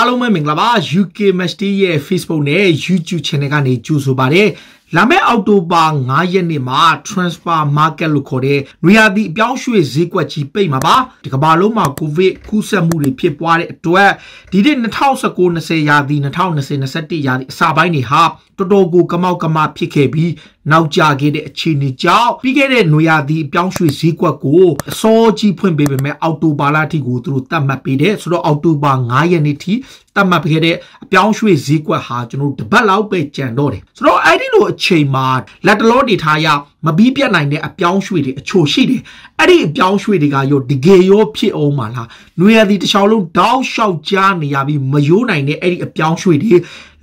အားလုံးပဲမင်္ဂလာပါ UK Match Day ရဲ့ Facebook နဲ့ YouTube Channel ကနေကြိုဆိုပါရစေလာမယ့်အောက်တိုဘာ9ရက်နေ့မှာ transfer market လို့ခေါ်တဲ့နေရာဒီအပြောင်းရွှေ့ဈေးကွက်ကြီးပိတ်မှာပါဒီကမ္ဘာလုံးမှာကိုဗစ်ကူးစက်မှုတွေဖြစ်ပွားတဲ့အတွက်ဒီနှစ်2019-20ရာသီ2020-21ရာသီအစပိုင်းတွေဟာတော်တော်ကိုကမောက်ကမဖြစ်ခဲ့ပြီးနောက်ကျခဲ့တဲ့အခြေအနေကြောင့်ပြီးခဲ့တဲ့နွေရာသီပြောင်းရွှေ့ဈေးကွက်ကိုအစောကြီးဖွင့်ပေးပေမဲ့အောက်တိုဘာလအထိကိုသူတို့သတ်မှတ်ပေးတယ်ဆိုတော့အောက်တိုဘာ9ရက်နေ့ထိတတ်မှတ်ခဲ့တဲ့အပြောင်းရွှေ့ဈေးကွက်ဟာကျွန်တော်တပတ်လောက်ပဲကြံတော့တယ်ဆိုတော့အဲ့ဒီလိုအချိန်မှာလက်တလောဒေတာရမပြီးပြတ်နိုင်တဲ့အပြောင်းရွှေ့တွေအချို့ရှိတယ်အဲ့ဒီအပြောင်းရွှေ့တွေကရောတကယ်ရောဖြစ်အောင်မလားနွေရသည်တစ်ချောင်းလုံးတောက်လျှောက်ကြားနေရပြီးမယိုးနိုင်တဲ့အဲ့ဒီအပြောင်းရွှေ့တွေ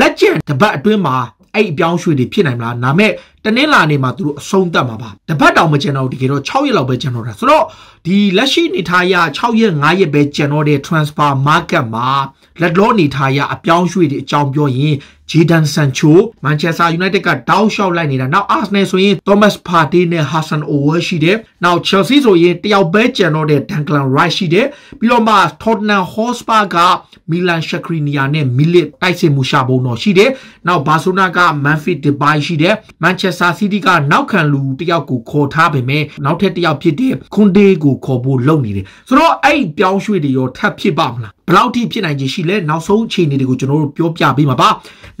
လက်ကျန်တပတ်အတွင်းမှာအဲ့အပြောင်းရွှေ့တွေဖြစ်နိုင်မလားနာမဲ့တနင်္လာနေ့မှာသူတို့အဆုံးသတ်မှာပါတပတ်တောင်မကျန်တော့တကယ်တော့6ရက်လောက်ပဲကျန်တော့တာဆိုတော့ဒီလက်ရှိနေထိုင်ရ6ရက်9ရက်ပဲကျန်တော့တဲ့ transfer market မှာလက်လောနေထိုင်ရအပြောင်းရွှေ့တွေအကြောင်းပြောရင် Jadon Sancho Manchester United ကတောက်လျှောက်လိုက်နေတာနောက် Arsenal ဆိုရင် Thomas Partey နဲ့ Hassan O'Well ရှိတယ်နောက် Chelsea ဆိုရင်တယောက်ပဲကျန်တော့တဲ့ Declan Rice ရှိတယ်ပြီးတော့မှ Tottenham Hotspur က Milan Skriniar နဲ့ Milik တိုက်စစ်မှုရှာပုံတော့ရှိတယ်နောက် Barcelona က Memphis Depay ရှိတယ် Manchester က်ဆာစီးတီးကနောက်ခံလူတယောက်ကိုခေါ်ထားပေမဲ့နောက်ထပ်တယောက်ဖြစ်တဲ့ခွန်ဒေးကိုခေါ်ဖို့လုပ်နေတယ်ဆိုတော့အဲ့ပြောင်းရွှေ့တွေရောထပ်ဖြစ်ပါမလားဘလောက်ထိဖြစ်နိုင်ခြေရှိလဲနောက်ဆုံးအခြေအနေတွေကိုကျွန်တော်တို့ပြောပြပေးမှာပါ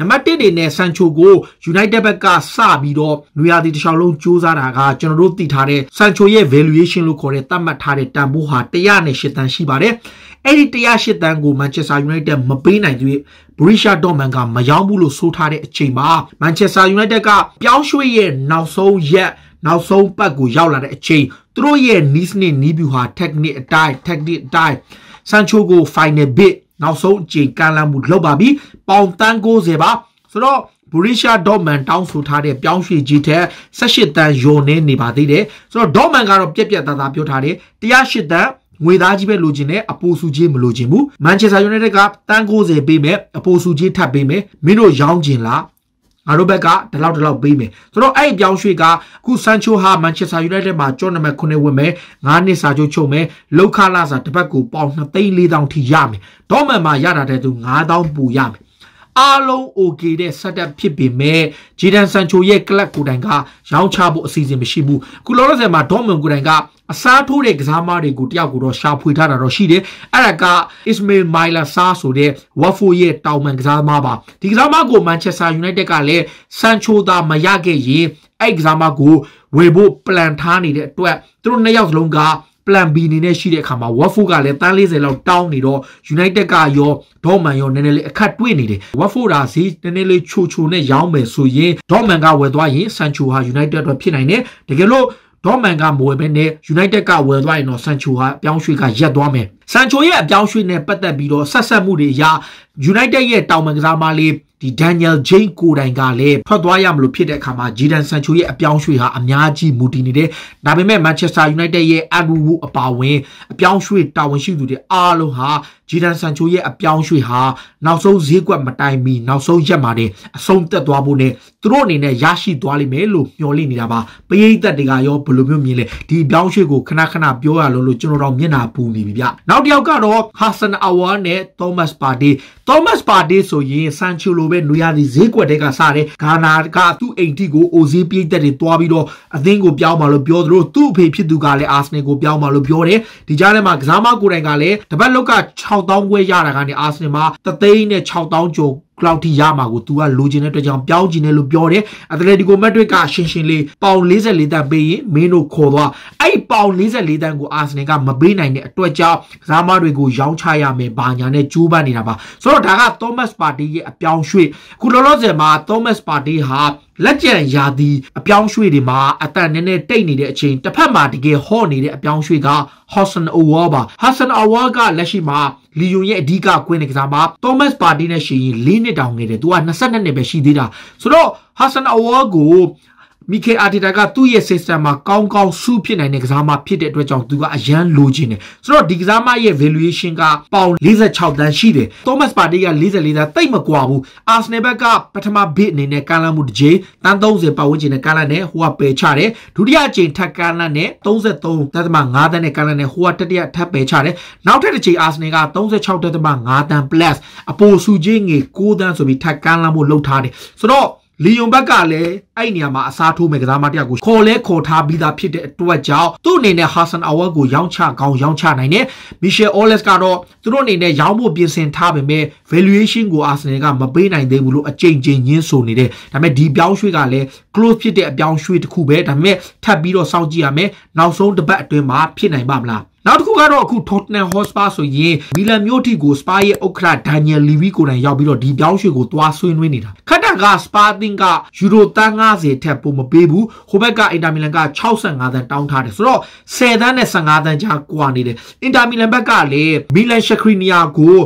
နံပါတ်1တွေနဲ့ဆန်ချိုကို United ဘက်ကစပြီးတော့နွေရာသီတစ်လျှောက်လုံးကြိုးစားတာကကျွန်တော်တို့သိထားတဲ့ဆန်ချိုရဲ့ valuation လို့ခေါ်တဲ့သတ်မှတ်ထားတဲ့တန်ဖိုးဟာ108တန်ရှိပါတယ်အဲ့ဒီ108တန်းကိုမန်ချက်စတာယူနိုက်တက်မပေးနိုင်သေးဘရီရှာဒေါ့မန်ကမရောင်းဘူးလို့ဆိုထားတဲ့အချိန်မှာမန်ချက်စတာယူနိုက်တက်ကပြောင်းရွှေ့ရဲ့နောက်ဆုံးရက်နောက်ဆုံးပတ်ကိုရောက်လာတဲ့အချိန်သူတို့ရဲ့နီးစနစ်နီးဗျူဟာ technique အတိုင်း technique အတိုင်းဆန်ချိုကို final bit နောက်ဆုံးအချိန်ကန်လမ်းမှုလုပ်ပါပြီပေါင်တန်း90ပါဆိုတော့ဘူရီရှာဒေါ့မန်တောင်းဆိုထားတဲ့ပြောင်းရွှေ့ကြီးထက်18တန်းယုံနေနေပါသေးတယ်ဆိုတော့ဒေါ့မန်ကတော့ပြက်ပြက်သားသားပြောထားတယ်108တန်းငွေသားကြီးပဲလိုချင်တယ်အပိုဆူကြီးမလိုချင်ဘူးမန်ချက်စတာယူနိုက်တက်ကတန်း90ပေးမယ်အပိုဆူကြီးထပ်ပေးမယ်မင်းတို့ရောင်းချင်လားငါတို့ဘက်ကဒီလောက်ဒီလောက်ပေးမယ်ဆိုတော့အဲ့ပြောင်းရွှေ့ကအခုဆန်ချိုဟာမန်ချက်စတာယူနိုက်တက်မှာကျော်နံပါတ်9ဝင်မယ်9နှစ်စာချုပ်ချုပ်မယ်လောက်ခလာစာတစ်ပတ်ကိုပေါင်2,400ထိရမယ်ဒေါ်မန်မှာရတာတဲ့သူ9,000ပူရမယ်အားလုံး okay တဲ့ setup ဖြစ်ပေမဲ့ဂျီဒန်ဆန်ချိုရဲ့ club ကိုတိုင်ကရောင်းချဖို့အစီအစဉ်မရှိဘူးခုလောလောဆယ်မှာဒေါ်မန်ကိုတိုင်ကအစားထိုးတဲ့ကစားမတွေကိုတယောက်ကိုတော့ရှာဖွေထားတာတော့ရှိတယ်အဲ့ဒါကအစ်မေမိုင်လာဆာဆိုတဲ့ဝါဖိုရဲ့တောင်ပန်ကစားမပါဒီကစားမကိုမန်ချက်စတာယူနိုက်တက်ကလည်းဆန်ချိုသာမရခဲ့ရင်အဲ့ကစားမကိုဝေဖို့ပလန်ထားနေတဲ့အတွက်သူတို့နှစ်ယောက်စလုံးက plan B အနေနဲ့ရှိတဲ့အခါမှာ Watford ကလည်းတန်း40လောက်တောင်းနေတော့ United ကရော Dortmund ရောနည်းနည်းလေးအခက်တွေ့နေတယ် Watford ကဈေးနည်းနည်းလေးချိုချိုနဲ့ရောင်းမယ်ဆိုရင် Dortmund ကဝယ်သွားရင် Sancho ဟာ United အတွက်ဖြစ်နိုင်တယ်တကယ်လို့ဒေါမန်ကမဝယ်ဘဲနဲ့ United ကဝယ်သွားရင်တော့ဆန်ချိုဟာပြောင်းရွှေ့ကရက်သွားမယ်ဆန်ချိုရဲ့အပြောင်းရွှေ့နဲ့ပတ်သက်ပြီးတော့ဆက်ဆက်မှုတွေအရ United ရဲ့တောင်ပန်ကစားမလေးဒီ Daniel Jane ကိုတိုင်ကလည်းထွက်သွားရမလို့ဖြစ်တဲ့အခါမှာ Jadon Sancho ရဲ့အပြောင်းရွှေ့ဟာအများကြီးမူတည်နေတယ်။ဒါပေမဲ့ Manchester United ရဲ့ Andrew Wood အပါအဝင်အပြောင်းရွှေ့တာဝန်ရှိသူတွေအားလုံးဟာ Jadon Sancho ရဲ့အပြောင်းရွှေ့ဟာနောက်ဆုံးဈေးကွက်မတိုင်မီနောက်ဆုံးရက်မှာတဲ့အဆုံးသက်သွားဖို့နဲ့သူတို့အနေနဲ့ရရှိသွားလိမ့်မယ်လို့မျှော်လင့်နေတာပါ။ပရိသတ်တွေကရောဘယ်လိုမျိုးမြင်လဲ။ဒီအပြောင်းရွှေ့ကိုခဏခဏပြောရလို့လို့ကျွန်တော်တို့မျက်နာပူနေပြီဗျ။နောက်နောက်တစ်ယောက်ကတော့ Hassan Awar နဲ့ Thomas Partey Thomas Partey ဆိုရင် Sancho လိုပဲနွေရသည်ဈေးကွက်တဲကစတဲ့ဂါနာကသူ့အိမ်ထိကိုအိုစီးပြေးတက်တွေတွားပြီးတော့အသင်းကိုပြောင်းပါလို့ပြောသလိုသူ့အဖေဖြစ်သူကလည်း Arsenal ကိုပြောင်းပါလို့ပြောတယ်ဒီကြားထဲမှာကစားမကိုယ်တိုင်ကလည်းတပတ်လောက်က6000ခွဲရတာကနေ Arsenal မှာ3သိန်းနဲ့6000ကျော်ကလောက်ထိရမှာကိုသူကလိုချင်တဲ့အတွက်ကြောင့်ပြောင်းချင်တယ်လို့ပြောတယ်အက်တလက်တီကိုမက်ဒရစ်ကရှင်းရှင်းလေးပေါင်44တန်ပေးရင်မင်းတို့ခေါ်သွားအဲ့ပေါင်44တန်ကိုအာဆင်နယ်ကမပေးနိုင်တဲ့အတွက်ကြောင့်ဇာမားတွေကိုရောင်းချရမယ်ဘာညာနဲ့ကြိုးပမ်းနေတာပါဆိုတော့ဒါက Thomas Partey ရဲ့အပြောင်းရွှေ့ခုလောလောဆယ်မှာ Thomas Partey ဟာလက်ကျန်ရာသီအပြောင်းရွှေ့တွေမှာအတန်နည်းနည်းတိတ်နေတဲ့အချိန်တစ်ဖက်မှာတကယ်ဟော့နေတဲ့အပြောင်းရွှေ့က Hassan Awar ပါ Hassan Awar ကလက်ရှိမှာလီယွန်ရဲ့အဓိကကွင်းကစားမှာ Thomas Partey နဲ့ရှင်ရင်၄နှစ်တောင်ငယ်တယ်သူက22နှစ်ပဲရှိသေးတာဆိုတော့ Hassan Awar ကိုမီကေအာတီတာကသူ့ရဲ့ system မှာကောင်းကောင်းစုဖြစ်နိုင်တဲ့ကစားမဖြစ်တဲ့အတွက်ကြောင့်သူကအရန်လိုချင်တယ်ဆိုတော့ဒီကစားမရဲ့ valuation ကပေါင်46တန်းရှိတယ် Thomas Partey က44တန်းတိတ်မကွာဘူး Arsenal ဘက်ကပထမ bid အနေနဲ့ကန်လာမှုတစ်ချိန်တန်း30ပတ်ဝန်းကျင်နဲ့ကန်လာနဲ့ဟိုကပယ်ချတယ်ဒုတိယအချိန်ထပ်ကန်လာနဲ့33.5တန်းနဲ့ကန်လာနဲ့ဟိုကတတိယထပ်ပယ်ချတယ်နောက်ထပ်တစ်ချိန် Arsenal က36.5တန်း plus အပေါ်စုချင်းငွေ9တန်းဆိုပြီးထပ်ကန်လာမှုလုပ်ထားတယ်ဆိုတော့လီယွန်ဘက်ကလည်းအဲ့နေရာမှာအစားထိုးမဲ့ကစားမတယောက်ကိုခေါ်လဲခေါ်ထားပြီးသားဖြစ်တဲ့အတွက်ကြောင့်သူ့အနေနဲ့ဟာဆန်အဝက်ကိုရောင်းချကောင်းရောင်းချနိုင်တယ်မီရှယ်အော်လက်စ်ကတော့သူတို့အနေနဲ့ရောင်းဖို့ပြင်ဆင်ထားပေမဲ့ valuation ကိုအာဆင်နယ်ကမပေးနိုင်သေးဘူးလို့အကြိမ်ကြိမ်ညင်းဆိုနေတယ်ဒါပေမဲ့ဒီပြောင်းရွှေ့ကလည်း close ဖြစ်တဲ့အပြောင်းရွှေ့တစ်ခုပဲဒါပေမဲ့ထပ်ပြီးတော့စောင့်ကြည့်ရမယ်နောက်ဆုံးတစ်ပတ်အတွင်းမှာဖြစ်နိုင်ပါမလားနောက်တစ်ခုကတော့အခု Tottenham Hotspur ဆိုရင် Milan မြို့ထိကို Spurs ရဲ့ဥက္ကဋ္ဌ Daniel Levy ကိုယ်တိုင်ရောက်ပြီးတော့ဒီပြောင်းရွှေ့ကိုသွားဆွေးနွေးနေတာခက်တာက Spurs တင်ကယူရိုသန်း90ထက်ပိုမပေးဘူးဟိုဘက်က Inter Milan က65သန်းတောင်းထားတယ်ဆိုတော့10သန်းနဲ့15သန်းကြားကွာနေတယ် Inter Milan ဘက်ကလည်း Milan Skriniar ကို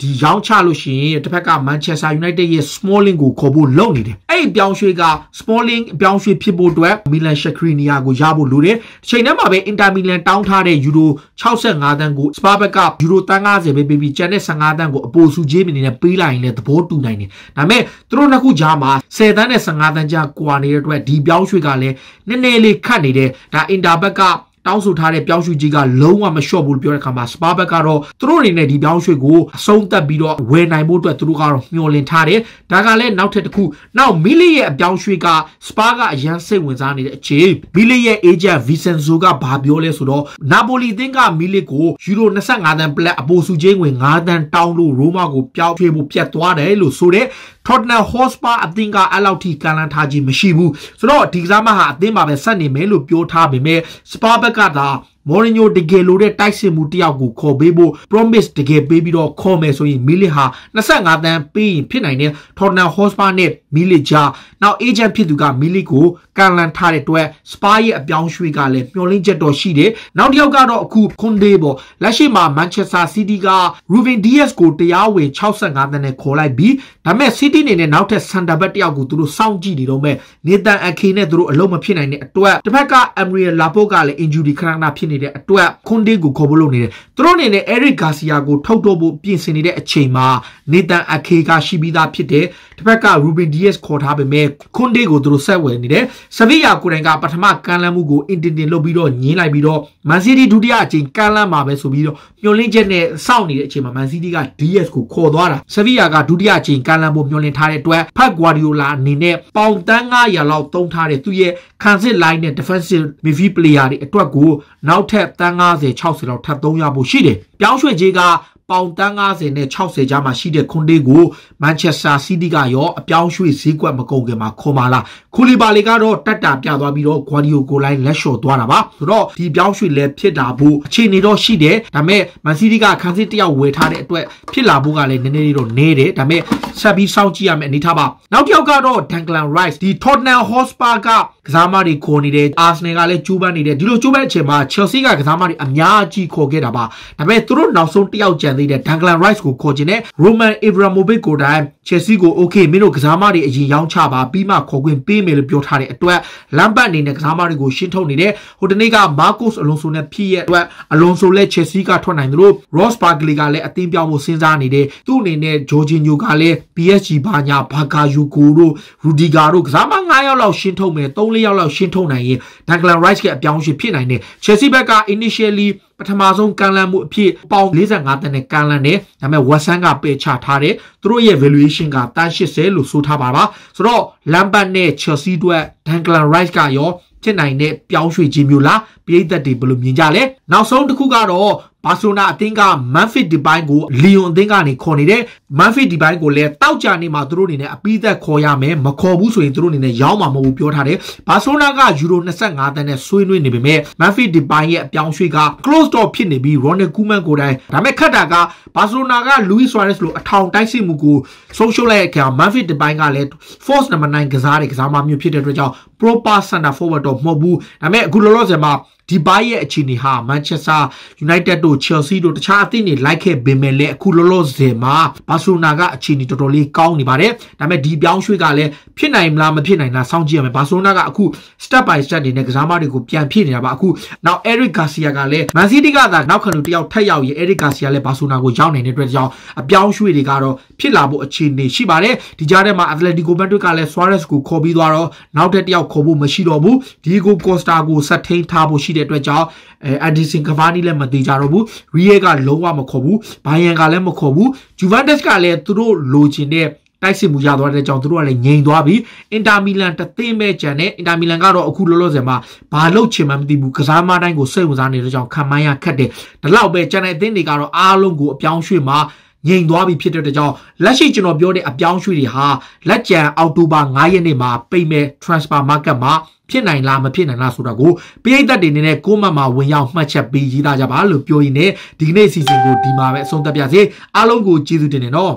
ဒီရောင်းချလို့ရှိရင်တစ်ဖက်က Manchester United ရဲ့ Smalling ကိုခေါ်ဖို့လုပ်နေတယ်။အဲ့ဒီပြောင်းရွှေ့က Smalling ပြောင်းရွှေ့ဖြစ်ဖို့အတွက် Milan Skriniar ကိုရဖို့လိုတယ်။တစ်ချိန်တည်းမှာပဲ Inter Milan တောင်းထားတဲ့ Euro 65တန်းကို Spa ဘက်က Euro 30ပဲပေးပြီးကျန်တဲ့15တန်းကိုအပိုစုချေးမနေနဲ့ပေးလိုက်ရင်လည်းသဘောတူနိုင်တယ်။ဒါပေမဲ့သူတို့နှစ်ခုကြားမှာ10တန်းနဲ့15တန်းကြားကွာနေတဲ့အတွက်ဒီပြောင်းရွှေ့ကလည်းနည်းနည်းလေးခတ်နေတယ်။ဒါ Inter ဘက်ကတောင်းဆိုထားတဲ့ပြောင်းရွှေ့ကြီးကလုံးဝမလျှော့ဘူးလို့ပြောတဲ့အခါမှာစပါဘက်ကတော့သူတို့အနေနဲ့ဒီပြောင်းရွှေ့ကိုအဆုံးသတ်ပြီးတော့ဝယ်နိုင်ဖို့အတွက်သူတို့ကတော့မျှော်လင့်ထားတယ်။ဒါကလည်းနောက်ထပ်တစ်ခု နောက်မီလီရဲ့အပြောင်းရွှေ့ကစပါကအရန်စိတ်ဝင်စားနေတဲ့အခြေမီလီရဲ့ agent Vincenzo ကဘာပြောလဲဆိုတော့နာပိုလီသင်းကမီလီကိုယူရို25တန်းပလက်အပိုစုချင်းဝင်5တန်းတောင်းလို့ရိုမာကိုပြောင်းရွှေ့ဖို့ပြတ်သွားတယ်လို့ဆိုတဲ့ Tottenham Hotspur အသင်းကအဲ့လောက်ထိကန့်လန့်ထားခြင်းမရှိဘူး။ဆိုတော့ဒီကစားမဟာအသင်းမှာပဲဆက်နေမယ်လို့ပြောထားပေမဲ့စပါဘက်干啥？မော်ရီညိုတကယ်လိုတဲ့တိုက်စစ်မှုတယောက်ကိုခေါ်ပေးဖို့ promise တကယ်ပေးပြီးတော့ခေါ်မယ်ဆိုရင်မီလစ်ဟာ25တန်းပေးရင်ဖြစ်နိုင်တဲ့ Tottenham Hotspur နဲ့မီလစ်ကြားနောက် agent ဖြစ်သူကမီလစ်ကိုကန်လန်ထားတဲ့အတွက် Spurs ရဲ့အပြောင်းရွှေ့ကလည်းမျှော်လင့်ချက်တော့ရှိတယ်နောက်တစ်ယောက်ကတော့အခု Conte ပေါ့လက်ရှိမှာ Manchester City က Ruben Dias ကိုတရားဝင်65တန်းနဲ့ခေါ်လိုက်ပြီးဒါပေမဲ့ City အနေနဲ့နောက်ထပ် center back တယောက်ကိုသူတို့စောင့်ကြည့်နေတော့မဲ့ Nathan Ake နဲ့သူတို့အလုံးမဖြစ်နိုင်တဲ့အတွက်တစ်ဖက်က Emery Laporte ကလည်း injury ခဏခဏဖြစ်နေနေတဲ့အတွက်ခွန်ဒေးကိုခေါ်ဖို့လုပ်နေတယ်သူတို့အနေနဲ့ Eric Garcia ကိုထုတ်တော့ဖို့ပြင်ဆင်နေတဲ့အချိန်မှာ Nathan Ake ကရှိပြီးသားဖြစ်တယ်တစ်ဖက်က Ruben Diaz ခေါ်ထားပေမဲ့ခွန်ဒေးကိုသူတို့ဆက်ဝယ်နေတယ် Sevilla ကိုယ်တိုင်ကပထမကမ်းလှမ်းမှုကို Intendin လုပ်ပြီးတော့ညင်းလိုက်ပြီးတော့ Man City ဒုတိယအကြိမ်ကမ်းလှမ်းမှာပဲဆိုပြီးတော့မျှော်လင့်ချက်နဲ့စောင့်နေတဲ့အချိန်မှာ Man City က Diaz ကိုခေါ်သွားတာ Sevilla ကဒုတိယအကြိမ်ကမ်းလှမ်းဖို့မျှော်လင့်ထားတဲ့အတွက် Pep Guardiola အနေနဲ့ပေါင်တန်း900လောက်သုံးထားတဲ့သူ့ရဲ့ခံစစ် line နဲ့ defensive midfield player တွေအတွက်ကိုနောက်နောက်ထပ်တန်း90 60လောက်ထပ်သုံးရဖို့ရှိတယ်ပြောင်းရွှေ့ကြေးကပေါင်တန်း90နဲ့60ကြားမှာရှိတဲ့ခွန်တေးကိုမန်ချက်စတာစီးတီးကရောအပြောင်းရွှေ့ဈေးကွက်မကုန်ခင်မှာခွန်မာလာခူလီဘာလီကတော့တက်တာပြသွားပြီးတော့ဂွာဒီယိုကိုလိုင်းလက်လျှော်သွားတာပါဆိုတော့ဒီပြောင်းရွှေ့လဲဖြစ်တာဘူးအခြေအနေတော့ရှိတယ်ဒါပေမဲ့မန်စီးတီးကခန်းစစ်တယောက်ဝယ်ထားတဲ့အတွက်ဖြစ်လာဖို့ကလည်းနည်းနည်းလေးတော့နေတယ်ဒါပေမဲ့ဆက်ပြီးစောင့်ကြည့်ရမယ်အနေထားပါနောက်တစ်ယောက်ကတော့ Declan Rice ဒီ Tottenham Hotspur ကကစားမတွေခေါ်နေတယ် Arsenal ကလည်းကြိုးပမ်းနေတယ်ဒီလိုကြိုးပမ်းအချိန်မှာ Chelsea ကကစားမတွေအများကြီးခေါ်ခဲ့တာပါဒါပေမဲ့သူတို့နောက်ဆုံးတယောက်ကြံန်သေးတဲ့ Declan Rice ကိုခေါ်ခြင်းနဲ့ Roman Abramovich ကိုတိုင် Chelsea ကို okay မင်းတို့ကစားမတွေအရင်ရောင်းချပါပြီးမှခေါ်ခွင့်ပေးမယ်လို့ပြောထားတဲ့အတွက်လမ်ပတ်အနေနဲ့ကစားမတွေကိုရှင်းထုတ်နေတဲ့ဟိုတနေ့က Marcos Alonso နဲ့ဖြစ်ရဲ့အတွက် Alonso လဲ Chelsea ကထွက်နိုင်တယ်လို့ Ross Barkley ကလည်းအသင်းပြောင်းဖို့စဉ်းစားနေတယ်သူ့အနေနဲ့ Jorginho ကလည်း PSG ဘာညာ Bakayoko တို့ Rudiger တို့ကစားမ9ယောက်လောက်ရှင်းထုတ်မယ်3-4ယောက်လောက်ရှင်းထုတ်နိုင်ရင် Declan Rice ကအပြောင်းအရွှေ့ဖြစ်နိုင်တယ် Chelsea ဘက်က initially ပထမဆုံးကမ်းလှမ်းမှုအဖြစ်ပေါင်45တန်းနဲ့ကမ်းလှမ်းတယ်ဒါပေမဲ့ Watson ကပယ်ချထားတယ်သူတို့ရဲ့ valuation ကတန်း80လို့ဆိုထားပါပါဆိုတော့ Lampard နဲ့ Chelsea တို့ Declan Rice ကရောဖြစ်နိုင်တဲ့ပြောင်းရွှေ့ခြင်းမျိုးလားပြည်သက်တွေဘယ်လိုမြင်ကြလဲနောက်ဆုံးတစ်ခုကတော့ဘာဆိုနာအသင်းက Memphis Depay ကို Lyon အသင်းကနေခေါ်နေတယ် Memphis Depay ကိုလည်းတောက်ကြနေမှာသူတို့အနေနဲ့အပိသက်ခေါ်ရမယ်မခေါ်ဘူးဆိုရင်သူတို့အနေနဲ့ရောင်းမှာမဟုတ်ဘူးပြောထားတယ်ဘာဆိုနာကယူရို25တန်းနဲ့ဆွေးနွေးနေပေမဲ့ Memphis Depay ရဲ့အပြောင်းရွှေ့က close door ဖြစ်နေပြီး Ronald Koeman ကိုယ်တိုင်ဒါမဲ့ခက်တာကဘာဆိုနာက Luis Suarez လိုအထောင်တိုက်စစ်မှုကိုဆုံးရှုံးလိုက်တဲ့အခါ Memphis Depay ကလည်း force number 9ကစားတဲ့ကစားမမျိုးဖြစ်တဲ့အတွက်ကြောင့် proper center forward တော့မဟုတ်ဘူးဒါပေမဲ့အခုလောလောဆယ်မှာဒီဘိုင်းရဲ့အခြေအနေဟာ Manchester United တို့ Chelsea တို့တခြားအသင်းတွေလိုက်ခဲ့ပေမဲ့လည်းအခုလောလောဆယ်မှာ Barcelona ကအခြေအနေတော်တော်လေးကောင်းနေပါတယ်ဒါပေမဲ့ဒီပြောင်းရွှေ့ကလည်းဖြစ်နိုင်မလားမဖြစ်နိုင်လားစောင့်ကြည့်ရမယ် Barcelona ကအခု step by step နေနဲ့ကစားမတွေကိုပြန်ဖြစ်နေတာပါအခုနောက် Eric Garcia ကလည်း Man City ကသာနောက်ခံလူတယောက်ထပ်ရောက်ရင် Eric Garcia လည်း Barcelona ကိုရောက်နိုင်တဲ့အတွက်ကြောင့်အပြောင်းရွှေ့တွေကတော့ဖြစ်လာဖို့အခြေအနေရှိပါတယ်ဒီကြားထဲမှာ Atletico Madrid ကလည်း Suarez ကိုခေါ်ပြီးသွားတော့နောက်ထပ်တယောက်ခေါ်ဖို့မရှိတော့ဘူးဒီကိုကော့စတာကိုဆက်ထိန်ထားဖို့ရှိတဲ့အတွက်ကြောင့်အဲအန်ဒီဆင်ကဗာနီလည်းမသေးကြတော့ဘူးရီယဲကလုံးဝမခေါ်ဘူးဘိုင်ယန်ကလည်းမခေါ်ဘူးဂျူဗန်တက်စ်ကလည်းသူတို့လိုချင်တဲ့တိုက်စစ်မှုရသွားတဲ့ကြောင့်သူတို့ကလည်းငြိမ်သွားပြီးအင်တာမီလန်တသိမ်းပဲကြံတယ်အင်တာမီလန်ကတော့အခုလောလောဆယ်မှာဘာလုပ်ချင်မှမသိဘူးကစားမတိုင်းကိုစိတ်ဝင်စားနေတဲ့ကြောင့်ခံမရခက်တယ်ဒီလောက်ပဲကြံတဲ့အသင်းတွေကတော့အားလုံးကိုအပြောင်းရွှေ့မှာငြိမ်သွားပြီဖြစ်တဲ့တကြောင်းလက်ရှိကျွန်တော်ပြောတဲ့အပြောင်းရွှေ့တွေဟာလက်ကျန်အောက်တိုဘာ9ရက်နေ့မှာပိတ်မဲ့ transfer market မှာဖြစ်နိုင်လားမဖြစ်နိုင်လားဆိုတာကိုပရိသတ်တွေအနေနဲ့ကိုမမဝင်ရောက်မှတ်ချက်ပေးရေးသားကြပါလို့ပြောရင်းနဲ့ဒီကနေ့အစီအစဉ်ကိုဒီမှာပဲအဆုံးသတ်ပါစေအားလုံးကိုကျေးဇူးတင်နေတော့